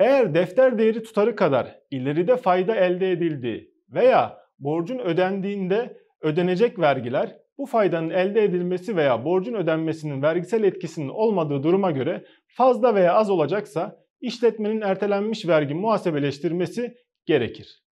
Eğer defter değeri tutarı kadar ileride fayda elde edildiği veya borcun ödendiğinde ödenecek vergiler bu faydanın elde edilmesi veya borcun ödenmesinin vergisel etkisinin olmadığı duruma göre fazla veya az olacaksa işletmenin ertelenmiş vergi muhasebeleştirmesi gerekir.